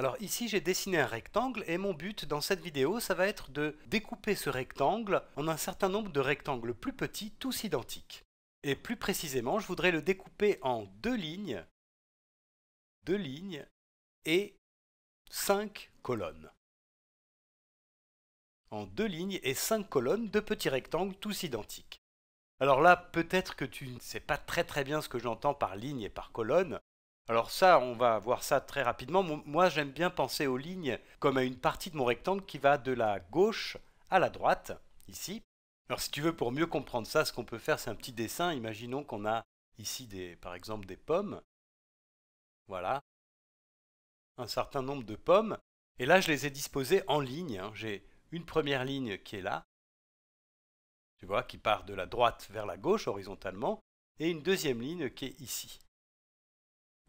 Alors ici j'ai dessiné un rectangle et mon but dans cette vidéo ça va être de découper ce rectangle en un certain nombre de rectangles plus petits tous identiques. Et plus précisément je voudrais le découper en deux lignes, deux lignes et cinq colonnes. En deux lignes et cinq colonnes, deux petits rectangles tous identiques. Alors là, peut-être que tu ne sais pas très très bien ce que j'entends par ligne et par colonne. Alors ça, on va voir ça très rapidement. Moi, j'aime bien penser aux lignes comme à une partie de mon rectangle qui va de la gauche à la droite, ici. Alors si tu veux, pour mieux comprendre ça, ce qu'on peut faire, c'est un petit dessin. Imaginons qu'on a ici, des, par exemple, des pommes. Voilà. Un certain nombre de pommes. Et là, je les ai disposées en ligne. Hein. J'ai une première ligne qui est là, tu vois, qui part de la droite vers la gauche horizontalement, et une deuxième ligne qui est ici.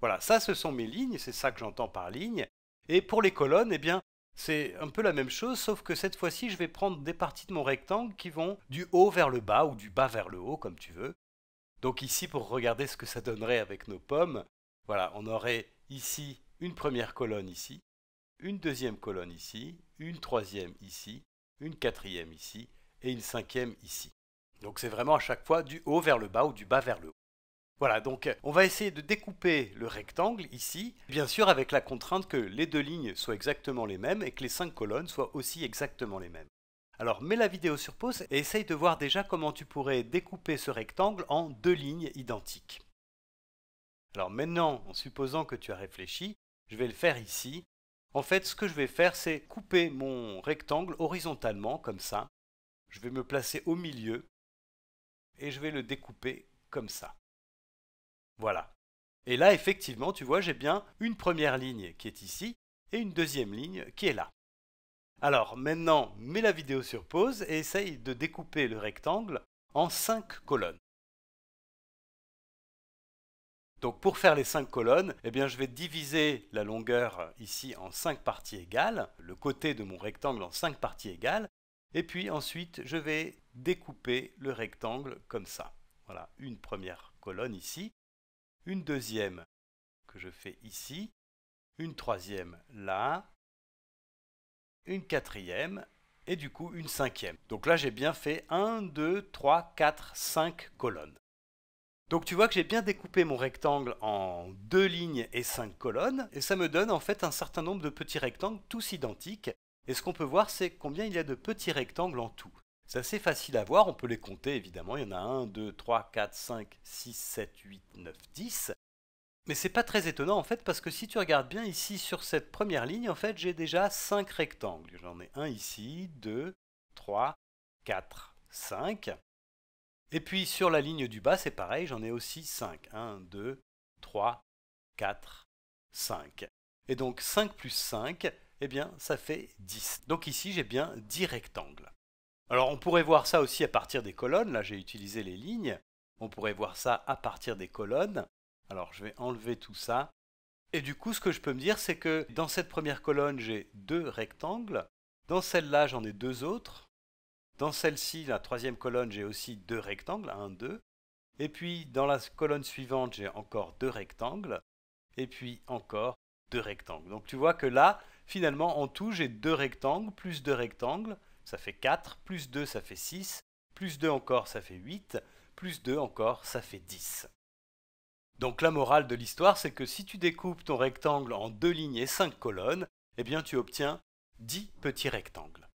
Voilà, ça ce sont mes lignes, c'est ça que j'entends par ligne. Et pour les colonnes, eh bien, c'est un peu la même chose, sauf que cette fois-ci, je vais prendre des parties de mon rectangle qui vont du haut vers le bas ou du bas vers le haut, comme tu veux. Donc ici, pour regarder ce que ça donnerait avec nos pommes, voilà, on aurait ici une première colonne ici, une deuxième colonne ici, une troisième ici, une quatrième ici et une cinquième ici. Donc c'est vraiment à chaque fois du haut vers le bas ou du bas vers le haut. Voilà, donc euh, on va essayer de découper le rectangle ici, bien sûr avec la contrainte que les deux lignes soient exactement les mêmes et que les cinq colonnes soient aussi exactement les mêmes. Alors mets la vidéo sur pause et essaye de voir déjà comment tu pourrais découper ce rectangle en deux lignes identiques. Alors maintenant, en supposant que tu as réfléchi, je vais le faire ici. En fait, ce que je vais faire, c'est couper mon rectangle horizontalement, comme ça. Je vais me placer au milieu et je vais le découper comme ça. Voilà. Et là, effectivement, tu vois, j'ai bien une première ligne qui est ici et une deuxième ligne qui est là. Alors maintenant, mets la vidéo sur pause et essaye de découper le rectangle en 5 colonnes. Donc pour faire les 5 colonnes, eh je vais diviser la longueur ici en 5 parties égales, le côté de mon rectangle en 5 parties égales, et puis ensuite je vais découper le rectangle comme ça. Voilà, une première colonne ici, une deuxième que je fais ici, une troisième là, une quatrième et du coup une cinquième. Donc là j'ai bien fait 1, 2, 3, 4, 5 colonnes. Donc tu vois que j'ai bien découpé mon rectangle en deux lignes et cinq colonnes, et ça me donne en fait un certain nombre de petits rectangles tous identiques, et ce qu'on peut voir c'est combien il y a de petits rectangles en tout. C'est assez facile à voir, on peut les compter évidemment, il y en a 1, 2, 3, 4, 5, 6, 7, 8, 9, 10. Mais ce n'est pas très étonnant en fait parce que si tu regardes bien ici sur cette première ligne, en fait j'ai déjà 5 rectangles. J'en ai un ici, 2, 3, 4, 5. Et puis sur la ligne du bas c'est pareil, j'en ai aussi 5. 1, 2, 3, 4, 5. Et donc 5 plus 5, eh bien ça fait 10. Donc ici j'ai bien 10 rectangles. Alors on pourrait voir ça aussi à partir des colonnes, là j'ai utilisé les lignes, on pourrait voir ça à partir des colonnes. Alors je vais enlever tout ça. Et du coup ce que je peux me dire c'est que dans cette première colonne j'ai deux rectangles, dans celle-là j'en ai deux autres, dans celle-ci, la troisième colonne, j'ai aussi deux rectangles, un, deux. Et puis dans la colonne suivante, j'ai encore deux rectangles, et puis encore deux rectangles. Donc tu vois que là, finalement, en tout, j'ai deux rectangles plus deux rectangles, ça fait 4, plus 2, ça fait 6, plus 2 encore, ça fait 8, plus 2 encore, ça fait 10. Donc la morale de l'histoire, c'est que si tu découpes ton rectangle en deux lignes et cinq colonnes, eh bien tu obtiens 10 petits rectangles.